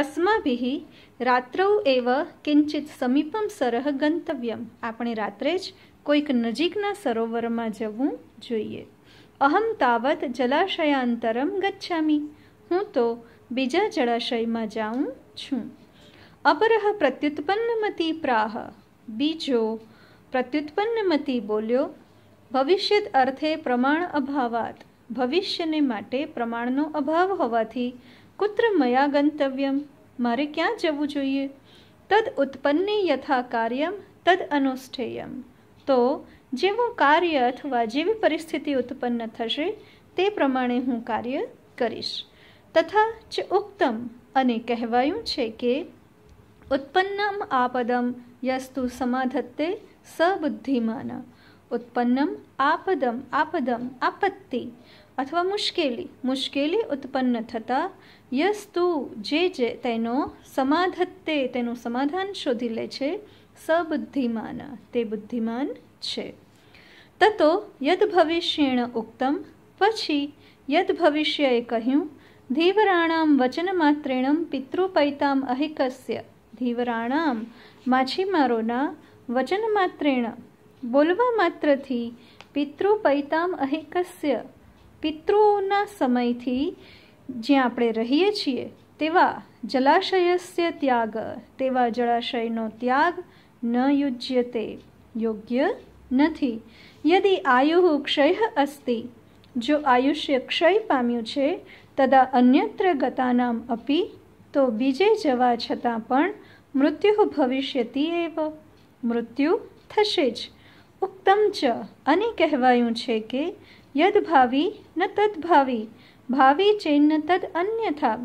અસ્માભિ રાત્રૌ એવ કિંચિત સમીપમ સરહ ગંતવ્યમ આપણે રાત્રે જ કોઈક નજીકના સરોવરમાં જવું જોઈએ અહમ તાવત જલાશયાંતરમ ગચ્છામી હું તો બીજા જળાશયમાં જાઉં છું અપરહ પ્રત્યુત્પન્નમતી પ્રાહ બીજો પ્રત્યુત્પન્નમતી બોલ્યો ભવિષ્યત અર્થે પ્રમાણ અભાવાત ભવિષ્યને માટે પ્રમાણનો અભાવ હોવાથી કુત્ર મયા ગંતવ્યમ મારે ક્યાં જવું જોઈએ તદ ઉત્પન્ને યથા કાર્યમ તદ અનુષ્ઠેયમ તો જેવું કાર્ય અથવા જેવી પરિસ્થિતિ ઉત્પન્ન થશે તે પ્રમાણે હું કાર્ય કરીશ તથા ચ ઉક્તમ અને કહેવાયું છે કે ઉત્પન્નમ આપદમ યસ્તુ સમાધત્તે સબુદ્ધિમાન ઉત્પન્નમ આપદમ આપદમ આપત્તિ અથવા મુશ્કેલી મુશ્કેલી ઉત્પન્ન થતાં યસ્તુ જે જે તેનો સમાધત્તે તેનું સમાધાન શોધી લે છે સબુદ્ધિમાન તે બુદ્ધિમાન છે તતો યદ ભવિષ્યેણ ઉક્તમ પછી યદ ભવિષ્યએ કહ્યું ધીવરાણામ વચનમાત્રેણમ પિતૃપૈતામ અહિકસ્ય ધીવરાણામ માછીમારોના વચનમાત્રેણ બોલવા માત્રથી પિતૃપૈતામ અહિકસ્ય પિતૃના સમયથી જ્યાં આપણે રહીએ છીએ તેવા જલાશયસ્ય ત્યાગ તેવા જળાશયનો ત્યાગ ન યુજ્યતે યોગ્ય નથી યદિ આયુ ક્ષય અસ્તિ જો આયુષ્ય ક્ષય પામ્યું છે તદા અન્યત્ર ગતાનામ અપી તો બીજે જવા છતાં પણ મૃત્યુ ભવિષ્યતી એવ મૃત્યુ થશે જ ઉક્તમ ચ અને કહેવાયું છે કે યદ ભાવી ન તદ ભાવી ભાવી ચેન્ન તદ અન્યથા